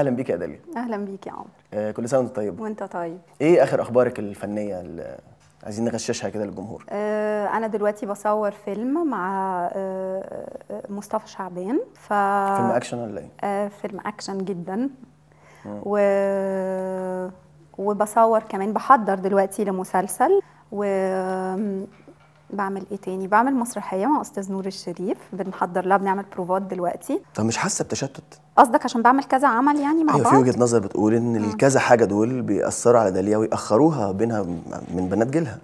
اهلا بيك يا داليا اهلا بيك يا عمرو آه كل سنه وانت طيب وانت طيب ايه اخر اخبارك الفنيه اللي عايزين نغششها كده للجمهور آه انا دلوقتي بصور فيلم مع آه،, آه مصطفى شعبان ف فيلم اكشن ولا ايه آه فيلم اكشن جدا و وبصور كمان بحضر دلوقتي لمسلسل و بعمل ايه تاني بعمل مسرحيه مع استاذ نور الشريف بنحضر لها بنعمل بروفات دلوقتي طب مش حاسه بتشتت قصدك عشان بعمل كذا عمل يعني مع أيوة بعض؟ في وجهه نظر بتقول ان الكذا حاجه دول بيأثروا على داليا ويأخروها بينها من بنات جيلها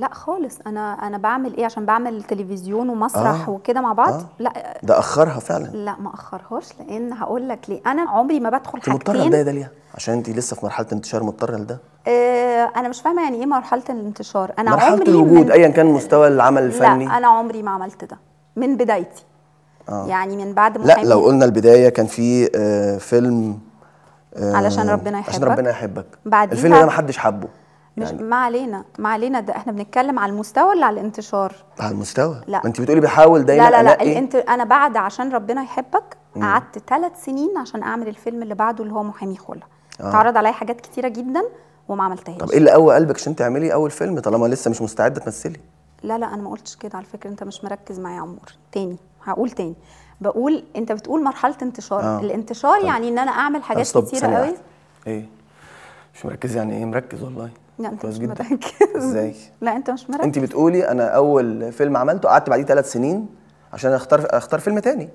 لا خالص انا انا بعمل ايه عشان بعمل تلفزيون ومسرح آه وكده مع بعض آه لا ده اخرها فعلا لا ما اخرهاش لان هقول لك ليه انا عمري ما بدخل حاجتين مضطره لده يا داليا عشان انت لسه في مرحله انتشار مضطره لده آه انا مش فاهمه يعني ايه مرحله الانتشار انا مرحله عمري الوجود ايا كان مستوى العمل الفني لا انا عمري ما عملت ده من بدايتي آه. يعني من بعد محامي لا لو قلنا البدايه كان في آه، فيلم آه، علشان ربنا يحبك عشان ربنا يحبك بعد الفيلم ده محدش حبه مش يعني. ما علينا ما علينا ده احنا بنتكلم على المستوى ولا على الانتشار على المستوى لا انت بتقولي بحاول دايما لا لا لا الانت... انا بعد عشان ربنا يحبك قعدت ثلاث سنين عشان اعمل الفيلم اللي بعده اللي هو محامي خلع آه. تعرض عليا حاجات كتيره جدا وما عملتهاش طب ايه اللي قوى قلبك عشان تعملي اول فيلم طالما لسه مش مستعده تمثلي لا لا انا ما قلتش كده على فكره انت مش مركز معايا يا عمور تاني هقول تاني بقول انت بتقول مرحله انتشار آه. الانتشار طب. يعني ان انا اعمل حاجات كتير قوي ايه مش مركز يعني ايه مركز والله لا انت مش جدا. مركز ازاي لا انت مش مركز انت بتقولي انا اول فيلم عملته قعدت بعديه ثلاث سنين عشان اختار اختار فيلم تاني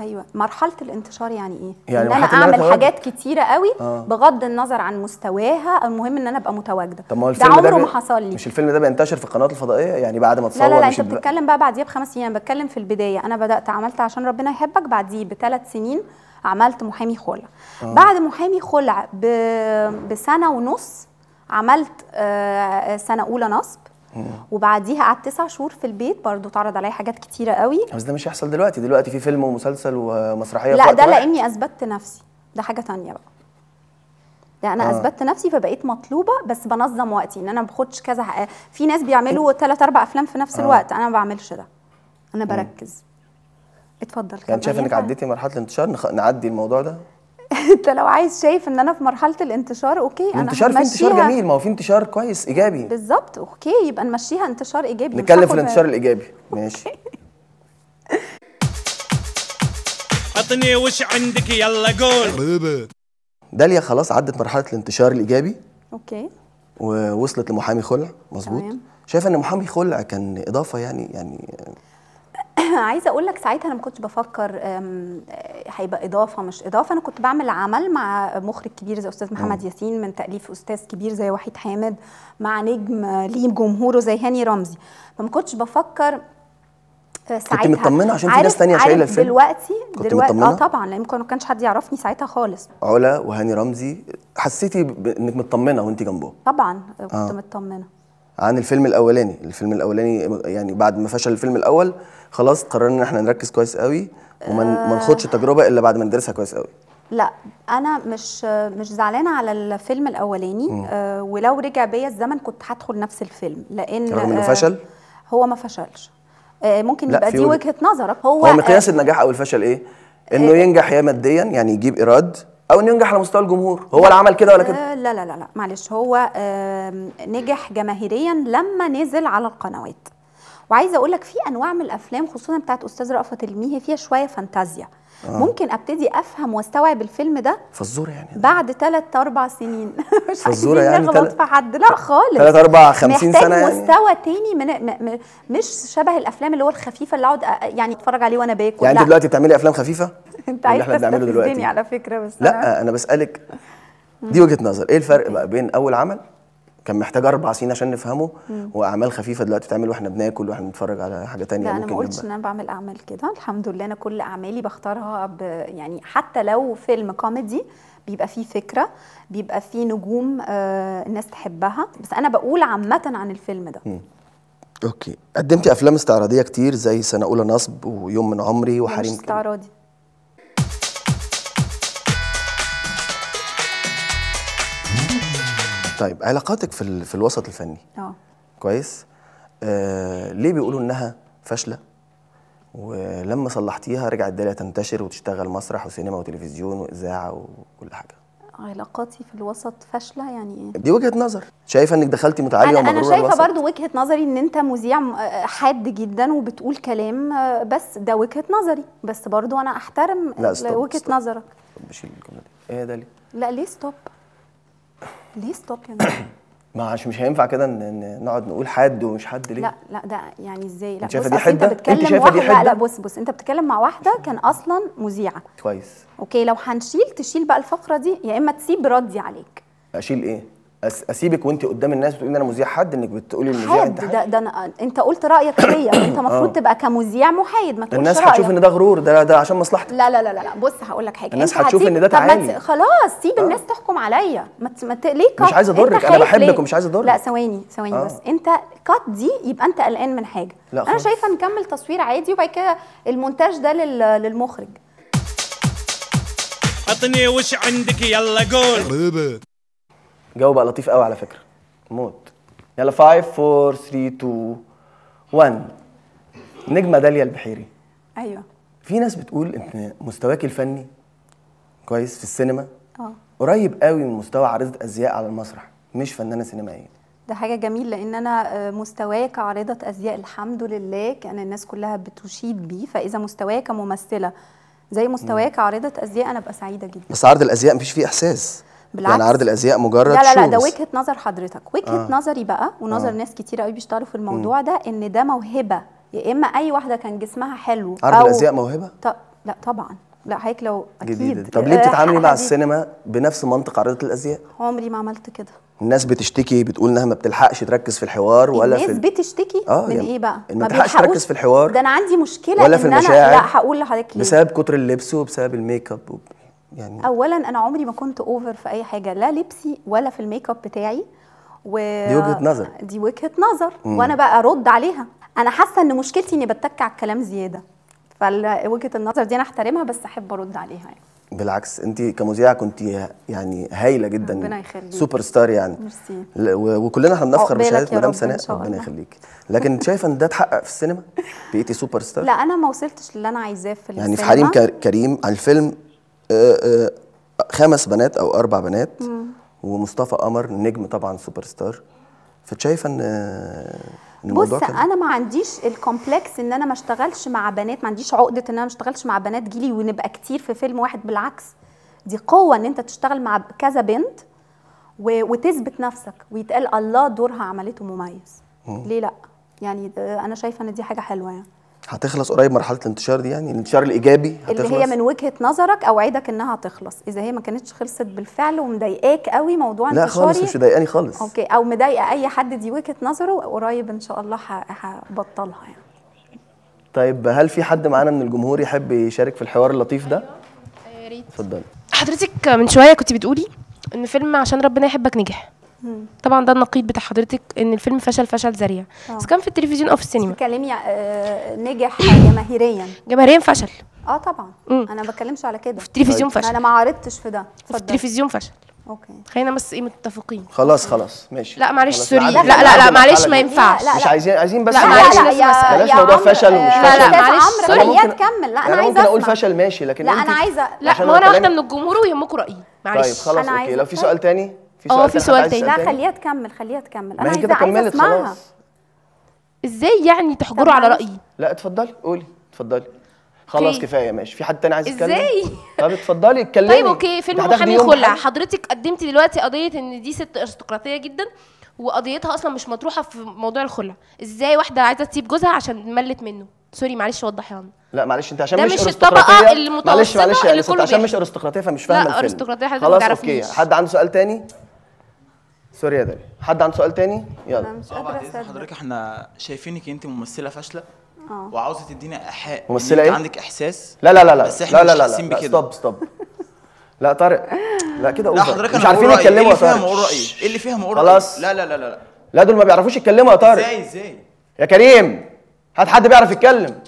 ايوه مرحله الانتشار يعني ايه يعني ان انا اعمل حاجات كتيره قوي آه. بغض النظر عن مستواها المهم ان انا ابقى متواجده طب ما هو الفيلم ده عمره ما حصل لي مش الفيلم ده بينتشر في القنوات الفضائيه يعني بعد ما اتصور لا لا, لا انت بتتكلم بقى بعديها بخمس سنين انا بتكلم في البدايه انا بدات عملت عشان ربنا يحبك بعديه بثلاث سنين عملت محامي خلع آه. بعد محامي خلع بسنه ونص عملت آه، سنه اولى نصب وبعديها قعدت تسع شهور في البيت برضه اتعرض عليا حاجات كتيره قوي بس ده مش هيحصل دلوقتي دلوقتي في فيلم ومسلسل ومسرحيه لا ده لاني اثبتت نفسي ده حاجه تانية بقى لا انا آه. اثبتت نفسي فبقيت مطلوبه بس بنظم وقتي ان انا ما باخدش كذا حق. في ناس بيعملوا ثلاث إيه؟ اربع افلام في نفس آه. الوقت انا ما بعملش ده انا بركز م. اتفضل يعني شايف انك عديتي مرحله الانتشار نعدي الموضوع ده انت لو عايز شايف ان انا في مرحله الانتشار اوكي انا انتشار في انتشار جميل ما هو في انتشار كويس ايجابي بالظبط اوكي يبقى نمشيها انتشار ايجابي نتكلم في الانتشار الايجابي ماشي عطني وش عندك يلا قول داليا خلاص عدت مرحله الانتشار الايجابي اوكي ووصلت لمحامي خلع مظبوط شايفه ان محامي خلع كان اضافه يعني يعني عايزه اقول لك ساعتها انا ما كنتش بفكر آه، هيبقى اضافه مش اضافه انا كنت بعمل عمل مع مخرج كبير زي استاذ محمد ياسين من تاليف استاذ كبير زي وحيد حامد مع نجم آه، ليه جمهوره زي هاني رمزي فما كنتش بفكر آه، ساعتها كنت مطمنه عشان في ناس ثانيه شايله الفيلم دلوقتي كنت دلوقتي مطمنة؟ اه طبعا لان ما كانش حد يعرفني ساعتها خالص علا وهاني رمزي حسيتي انك مطمنه وانت جنبه طبعا كنت آه. مطمنه عن الفيلم الاولاني الفيلم الاولاني يعني بعد ما فشل الفيلم الاول خلاص قررنا ان احنا نركز كويس قوي وما آه ناخدش التجربه الا بعد ما ندرسها كويس قوي لا انا مش مش زعلانه على الفيلم الاولاني آه ولو رجع بيا الزمن كنت هدخل نفس الفيلم لان رغم انه آه فشل هو ما فشلش آه ممكن يبقى دي وجهه نظرك هو هو مقياس آه النجاح او الفشل ايه آه، انه آه ينجح يا ماديا يعني يجيب ايراد او انه ينجح على مستوى الجمهور هو اللي عمل كده ولا كده آه، لا لا لا لا معلش هو نجح جماهيريا لما نزل على القنوات وعايزه اقول لك في انواع من الافلام خصوصا بتاعت استاذ رأفت الميهي فيها شويه فانتازيا آه. ممكن ابتدي افهم واستوعب الفيلم ده فزوره يعني ده. بعد 3 4 سنين مش فزوره يعني تل... في حد لا خالص 3 4 50 سنه يعني مستوى تاني من مش شبه الافلام اللي هو الخفيفه اللي اقعد يعني اتفرج عليه وانا باكل يعني انت دلوقتي بتعملي افلام خفيفه انت عايز بنعمله دلوقتي على فكره بس لا أنا, انا بسالك دي وجهه نظر ايه الفرق بقى بين اول عمل كان محتاج اربع سنين عشان نفهمه واعمال خفيفه دلوقتي تعمل واحنا بناكل واحنا بنتفرج على حاجه تانية لا انا ما قلتش ان انا بعمل اعمال كده الحمد لله انا كل اعمالي بختارها ب يعني حتى لو فيلم كوميدي بيبقى فيه فكره بيبقى فيه نجوم آه الناس تحبها بس انا بقول عامه عن الفيلم ده مم. اوكي قدمتي افلام استعراضيه كتير زي سنه اولى نصب ويوم من عمري وحريم مش استعراضي طيب علاقاتك في ال... في الوسط الفني اه كويس آه ليه بيقولوا انها فاشله ولما صلحتيها رجعت الداليه تنتشر وتشتغل مسرح وسينما وتلفزيون واذاعه وكل حاجه علاقاتي في الوسط فاشله يعني ايه دي وجهه نظر شايفه انك دخلتي متعاليه انا, أنا شايفه برضو وجهه نظري ان انت مذيع آه، حاد جدا وبتقول كلام آه، بس ده وجهه نظري بس برضو انا احترم لا وجهه نظرك شيل الجمله دي ايه ده ليه لا ليه ستوب ليه ستوب يا ما عشان مش هينفع كده ان نقعد نقول حد ومش حد ليه لا لا ده يعني ازاي لا بص دي حدة؟ انت بتتكلم انت شايفه دي حدة؟ لا بص بص انت بتتكلم مع واحده كان اصلا مذيعه كويس اوكي لو هنشيل تشيل بقى الفقره دي يا اما تسيب ردي عليك اشيل ايه اسيبك وانت قدام الناس بتقولي ان انا مذيع حد انك بتقولي المذيع انت حد ده, ده أنا انت قلت رايك فيا انت المفروض آه. تبقى كمذيع محايد ما تقولش الناس هتشوف ان ده غرور ده ده عشان مصلحتك لا لا لا لا بص هقول لك حاجه الناس هتشوف ان ده تعالي خلاص سيب آه. الناس تحكم عليا ما ليه كات مش عايز اضرك انا بحبك ومش عايز اضرك لا ثواني ثواني آه. بس انت كات دي يبقى انت قلقان من حاجه لا انا شايفه نكمل تصوير عادي وبعد كده المونتاج ده لل... للمخرج عطني وش عندك يلا قول الجو بقى لطيف قوي على فكره موت يلا 5 4 3 2 1 نجمه داليا البحيري ايوه في ناس بتقول ان مستواك الفني كويس في السينما اه قريب قوي من مستوى عارضه ازياء على المسرح مش فنانه سينمائيه ده حاجه جميل لان انا آه، مستواي كعارضه ازياء الحمد لله كان الناس كلها بتشيد بيه فاذا مستواي كممثله زي مستواي كعارضه ازياء انا ابقى سعيده جدا بس عرض الازياء مفيش فيه احساس بالعكس يعني عرض الازياء مجرد لا لا لا ده وجهه نظر حضرتك وجهه آه. نظري بقى ونظر آه. ناس كتير قوي بيشتغلوا في الموضوع م. ده ان ده موهبه يا اما اي واحده كان جسمها حلو عرض أو الازياء موهبه ط... لا طبعا لا هيك لو اكيد جديد. طب آه، ليه بتتعاملي مع السينما بنفس منطق عرضه الازياء عمري ما عملت كده الناس بتشتكي بتقول انها ما بتلحقش تركز في الحوار ولا الناس في الناس بتشتكي آه من يعني ايه بقى ما بتلحقش تركز في الحوار ده انا عندي مشكله ولا في إن المشاعر أنا لا هقول لحضرتك ليه بسبب كتر اللبس وبسبب الميك اب وب... يعني اولا انا عمري ما كنت اوفر في اي حاجه لا لبسي ولا في الميك اب بتاعي و... دي وجهه نظر دي وجهه نظر مم. وانا بقى ارد عليها انا حاسه ان مشكلتي اني بتك الكلام زياده فوجهه النظر دي انا احترمها بس احب ارد عليها يعني. بالعكس انت كمذيعه كنت يعني هايله جدا ربنا يخليك سوبر ستار يعني ميرسي وكلنا احنا بنفخر بشهاده مدام سناء ربنا يخليك لكن شايفه ان ده اتحقق في السينما بقيتي سوبر ستار لا انا ما وصلتش للي انا عايزاه في السينما يعني في حريم كريم الفيلم خمس بنات او اربع بنات ومصطفى قمر نجم طبعا سوبر ستار فشايفه ان بص انا ما عنديش الكومبلكس ان انا ما اشتغلش مع بنات ما عنديش عقده ان انا ما اشتغلش مع بنات جيلي ونبقى كتير في فيلم واحد بالعكس دي قوه ان انت تشتغل مع كذا بنت و... وتثبت نفسك ويتقال الله دورها عملته مميز ليه لا يعني انا شايفه ان دي حاجه حلوه يعني هتخلص قريب مرحله الانتشار دي يعني الانتشار الايجابي هتخلص اللي هي من وجهه نظرك اوعدك انها هتخلص اذا هي ما كانتش خلصت بالفعل ومضايقاك قوي موضوع لا انتشاري لا خالص مش مضايقاني خالص اوكي او مضايقه اي حد دي وجهه نظره قريب ان شاء الله هبطلها يعني طيب هل في حد معانا من الجمهور يحب يشارك في الحوار اللطيف ده يا ريت اتفضلي حضرتك من شويه كنت بتقولي ان فيلم عشان ربنا يحبك نجح طبعا ده النقيض بتاع حضرتك ان الفيلم فشل فشل ذريع آه. بس كان في التلفزيون او في السينما بتتكلمي آه، نجح جماهيريا جماهيريا فشل اه طبعا مم. انا ما بتكلمش على كده في التلفزيون طيب، فشل انا ما عارضتش في ده في التلفزيون فشل اوكي خلينا بس ايه متفقين خلاص خلاص ماشي لا معلش سوري لا لا لا معلش ما ينفعش مش عايزين عايزين بس لا معلش بلاش موضوع فشل ومش فشل لا لا معلش سوري ممكن كمل لا انا عايزه ممكن اقول فشل ماشي لكن لا انا عايزه لا ما انا واحده من الجمهور ويهمكم رايي طيب، معلش طيب خلاص اوكي لو في سؤال تاني في آه، سؤال اه في سؤال تاني لا خليها تكمل خليها تكمل انا عايزه اسمعها خلاص. ازاي يعني تحجروا على رايي لا اتفضلي قولي اتفضلي خلاص كي. كفايه ماشي في حد تاني عايز يتكلم ازاي طب اتفضلي اتكلمي طيب اوكي فيلم محامي خلع حضرتك قدمتي دلوقتي قضيه ان دي ست ارستقراطيه جدا وقضيتها اصلا مش مطروحه في موضوع الخلع ازاي واحده عايزه تسيب جوزها عشان ملت منه سوري معلش وضحيها لنا لا معلش انت عشان مش, مش الطبقه المتوسطه معلش معلش يعني اللي كله عشان مش ارستقراطيه فمش فاهمه لا ارستقراطيه حضرتك خلاص اوكي حد عنده سؤال تاني سوري يا داري حد عنده سؤال تاني يلا انا مش قادره حضرتك احنا شايفينك انت ممثله فاشله اه وعاوزه تدينا ايحاء ممثله ايه عندك احساس لا لا لا لا بس احنا لا لا لا, لا, لا ستوب ستوب لا طارق لا كده لا حضرتك مش عارفين يتكلموا يا طارق ايه اللي فيها مقول رايي ايه اللي فيها مقول خلاص لا لا لا لا لا دول ما بيعرفوش يتكلموا يا طارق ازاي ازاي يا كريم هات حد بيعرف يتكلم